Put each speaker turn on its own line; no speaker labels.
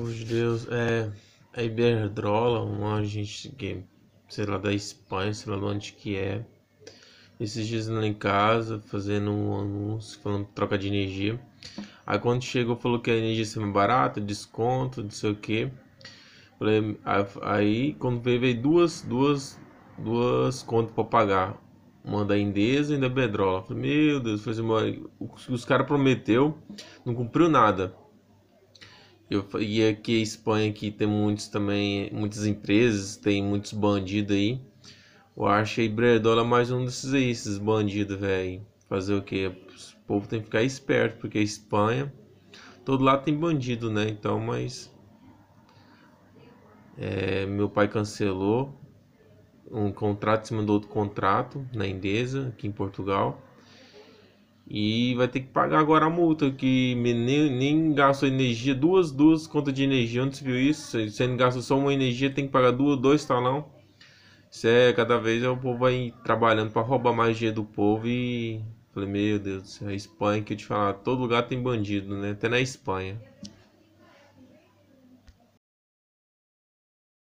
Os deus é a é Iberdrola, um agente que, sei lá, da Espanha, sei lá de onde que é. Esses dias lá em casa, fazendo um anúncio, falando troca de energia. Aí quando chegou, falou que a energia estava barata, desconto, não sei o que. Aí quando veio, veio duas, duas, duas contas para pagar. Uma da Endesa e da Bedrola. Falei, meu Deus, falei, os, os caras prometeu, não cumpriu nada. Eu, e aqui a Espanha aqui tem muitos também, muitas empresas, tem muitos bandidos aí. Eu achei Bredola mais um desses aí, esses bandidos, velho. Fazer o que? O povo tem que ficar esperto, porque a Espanha, todo lado tem bandido, né? Então, mas. É, meu pai cancelou um contrato em cima do outro contrato na Endesa, aqui em Portugal. E vai ter que pagar agora a multa, que nem, nem gastou energia, duas, duas contas de energia. Onde viu isso? Você não gasta só uma energia, tem que pagar duas, dois talão. Isso é, cada vez é o povo vai trabalhando para roubar mais dinheiro do povo e... Falei, meu Deus a Espanha que eu te falar, todo lugar tem bandido, né? Até na Espanha.